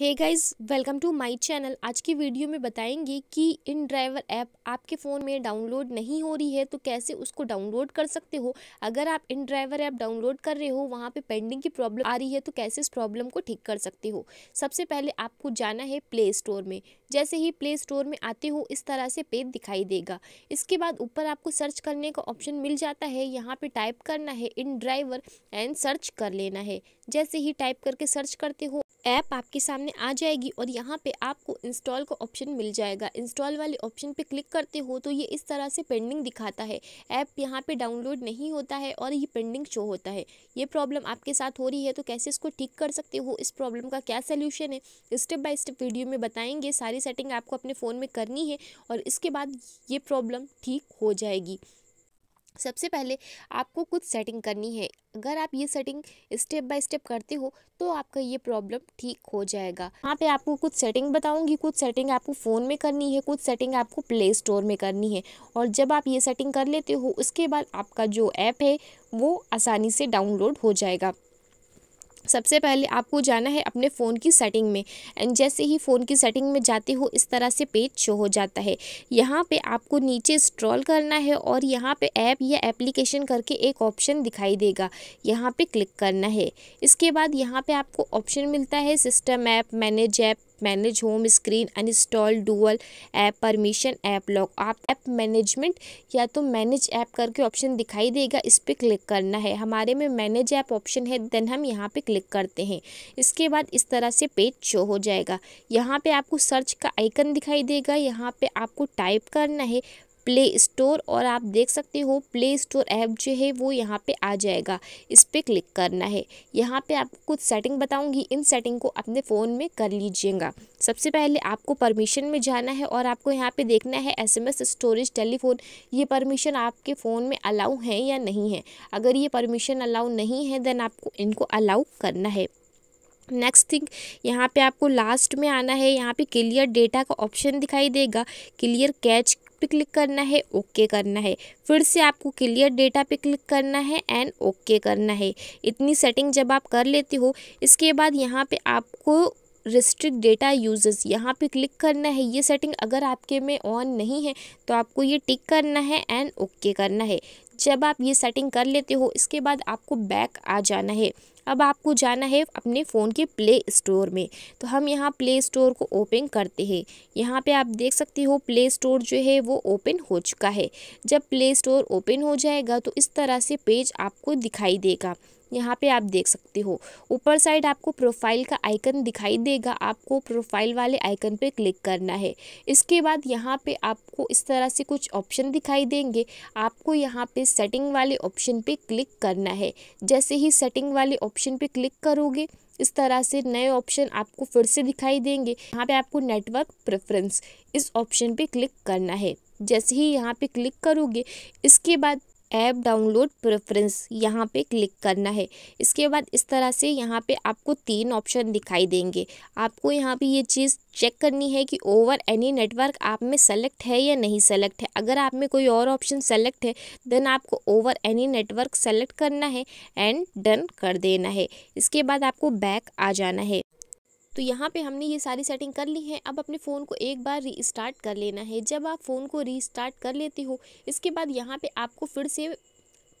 hey guys welcome to my channel आज की video में बताएंगे कि इन ड्राइवर ऐप आपके फ़ोन में डाउनलोड नहीं हो रही है तो कैसे उसको डाउनलोड कर सकते हो अगर आप इन ड्राइवर ऐप डाउनलोड कर रहे हो वहाँ पे पेंडिंग की प्रॉब्लम आ रही है तो कैसे इस प्रॉब्लम को ठीक कर सकते हो सबसे पहले आपको जाना है प्ले स्टोर में जैसे ही प्ले स्टोर में आते हो इस तरह से पेज दिखाई देगा इसके बाद ऊपर आपको सर्च करने का ऑप्शन मिल जाता है यहाँ पर टाइप करना है इन ड्राइवर एंड सर्च कर लेना है जैसे ही टाइप करके सर्च करते हो ऐप आपके सामने आ जाएगी और यहाँ पे आपको इंस्टॉल का ऑप्शन मिल जाएगा इंस्टॉल वाले ऑप्शन पे क्लिक करते हो तो ये इस तरह से पेंडिंग दिखाता है ऐप यहाँ पे डाउनलोड नहीं होता है और ये पेंडिंग शो होता है ये प्रॉब्लम आपके साथ हो रही है तो कैसे इसको ठीक कर सकते हो इस प्रॉब्लम का क्या सोल्यूशन है स्टेप बाय स्टेप वीडियो में बताएंगे सारी सेटिंग आपको अपने फ़ोन में करनी है और इसके बाद ये प्रॉब्लम ठीक हो जाएगी सबसे पहले आपको कुछ सेटिंग करनी है अगर आप ये सेटिंग स्टेप बाय स्टेप करते हो तो आपका ये प्रॉब्लम ठीक हो जाएगा यहाँ पे आपको कुछ सेटिंग बताऊंगी कुछ सेटिंग आपको फ़ोन में करनी है कुछ सेटिंग आपको प्ले स्टोर में करनी है और जब आप ये सेटिंग कर लेते हो उसके बाद आपका जो ऐप है वो आसानी से डाउनलोड हो जाएगा सबसे पहले आपको जाना है अपने फ़ोन की सेटिंग में एंड जैसे ही फ़ोन की सेटिंग में जाते हो इस तरह से पेज शो हो जाता है यहाँ पे आपको नीचे स्ट्रॉल करना है और यहाँ पे ऐप या एप्लीकेशन करके एक ऑप्शन दिखाई देगा यहाँ पे क्लिक करना है इसके बाद यहाँ पे आपको ऑप्शन मिलता है system app manage app manage home screen uninstall dual app permission app lock आप ऐप मैनेजमेंट या तो मैनेज ऐप करके ऑप्शन दिखाई देगा इस पर क्लिक करना है हमारे में मैनेज ऐप ऑप्शन है देन हम यहाँ पे क्लिक करते हैं इसके बाद इस तरह से पेज शो हो जाएगा यहाँ पर आपको सर्च का आइकन दिखाई देगा यहाँ पर आपको टाइप करना है प्ले स्टोर और आप देख सकते हो प्ले स्टोर ऐप जो है वो यहाँ पे आ जाएगा इस पर क्लिक करना है यहाँ पे आप कुछ सेटिंग बताऊँगी इन सेटिंग को अपने फ़ोन में कर लीजिएगा सबसे पहले आपको परमिशन में जाना है और आपको यहाँ पे देखना है एसएमएस स्टोरेज टेलीफोन ये परमिशन आपके फ़ोन में अलाउ है या नहीं है अगर ये परमिशन अलाउ नहीं है देन आपको इनको अलाउ करना है नेक्स्ट थिंग यहाँ पे आपको लास्ट में आना है यहाँ पे क्लियर डेटा का ऑप्शन दिखाई देगा क्लियर कैच पे क्लिक करना है ओके करना है फिर से आपको क्लियर डेटा पे क्लिक करना है एंड ओके करना है इतनी सेटिंग जब आप कर लेते हो इसके बाद यहाँ पे आपको रिस्ट्रिक्ट डेटा यूजेस यहाँ पे क्लिक करना है ये सेटिंग अगर आपके में ऑन नहीं है तो आपको ये टिक करना है एंड ओके करना है जब आप ये सेटिंग कर लेते हो इसके बाद आपको बैक आ जाना है अब आपको जाना है अपने फ़ोन के प्ले स्टोर में तो हम यहाँ प्ले स्टोर को ओपन करते हैं यहाँ पे आप देख सकते हो प्ले स्टोर जो है वो ओपन हो चुका है जब प्ले स्टोर ओपन हो जाएगा तो इस तरह से पेज आपको दिखाई देगा यहाँ पे आप देख सकते हो ऊपर साइड आपको प्रोफाइल का आइकन दिखाई देगा आपको प्रोफाइल वाले आइकन पे क्लिक करना है इसके बाद यहाँ पे आपको इस तरह से कुछ ऑप्शन दिखाई देंगे आपको यहाँ पे सेटिंग वाले ऑप्शन पे क्लिक करना है जैसे ही सेटिंग वाले ऑप्शन पे क्लिक करोगे इस तरह से नए ऑप्शन आपको फिर से दिखाई देंगे यहाँ पे आपको नेटवर्क प्रेफरेंस इस ऑप्शन पे क्लिक करना है जैसे ही यहाँ पे क्लिक करोगे इसके बाद ऐप डाउनलोड प्रेफरेंस यहाँ पे क्लिक करना है इसके बाद इस तरह से यहाँ पे आपको तीन ऑप्शन दिखाई देंगे आपको यहाँ पे ये चीज़ चेक करनी है कि ओवर एनी नेटवर्क आप में सेलेक्ट है या नहीं सेलेक्ट है अगर आप में कोई और ऑप्शन सेलेक्ट है देन आपको ओवर एनी नेटवर्क सेलेक्ट करना है एंड डन कर देना है इसके बाद आपको बैक आ जाना है तो यहाँ पे हमने ये सारी सेटिंग कर ली है अब अपने फ़ोन को एक बार रीस्टार्ट कर लेना है जब आप फ़ोन को रीस्टार्ट कर लेते हो इसके बाद यहाँ पे आपको फिर से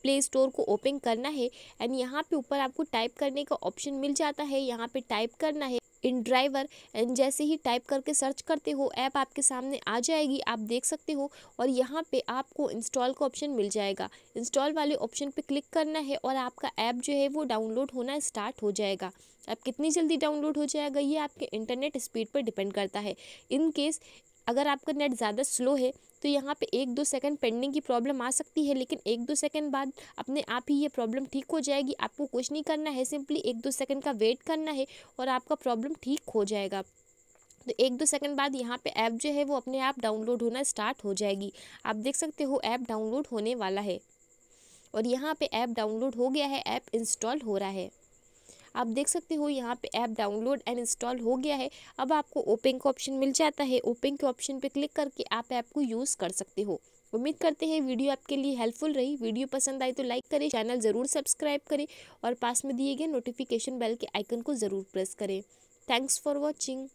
प्ले स्टोर को ओपन करना है एंड यहाँ पे ऊपर आपको टाइप करने का ऑप्शन मिल जाता है यहाँ पे टाइप करना है इन ड्राइवर एंड जैसे ही टाइप करके सर्च करते हो ऐप आपके सामने आ जाएगी आप देख सकते हो और यहाँ पे आपको इंस्टॉल का ऑप्शन मिल जाएगा इंस्टॉल वाले ऑप्शन पे क्लिक करना है और आपका ऐप जो है वो डाउनलोड होना स्टार्ट हो जाएगा ऐप कितनी जल्दी डाउनलोड हो जाएगा ये आपके इंटरनेट स्पीड पर डिपेंड करता है इनकेस अगर आपका नेट ज़्यादा स्लो है तो यहाँ पे एक दो सेकंड पेंडिंग की प्रॉब्लम आ सकती है लेकिन एक दो सेकंड बाद अपने आप ही ये प्रॉब्लम ठीक हो जाएगी आपको कुछ नहीं करना है सिंपली एक दो सेकंड का वेट करना है और आपका प्रॉब्लम ठीक हो जाएगा तो एक दो सेकंड बाद यहाँ पे ऐप जो है वो अपने आप डाउनलोड होना स्टार्ट हो जाएगी आप देख सकते हो ऐप डाउनलोड होने वाला है और यहाँ पर ऐप डाउनलोड हो गया है ऐप इंस्टॉल हो रहा है आप देख सकते हो यहाँ पे ऐप डाउनलोड एंड इंस्टॉल हो गया है अब आपको ओपन का ऑप्शन मिल जाता है ओपन के ऑप्शन पर क्लिक करके आप ऐप को यूज़ कर सकते हो उम्मीद करते हैं वीडियो आपके लिए हेल्पफुल रही वीडियो पसंद आई तो लाइक करें चैनल ज़रूर सब्सक्राइब करें और पास में दिए गए नोटिफिकेशन बेल के आइकन को ज़रूर प्रेस करें थैंक्स फॉर वॉचिंग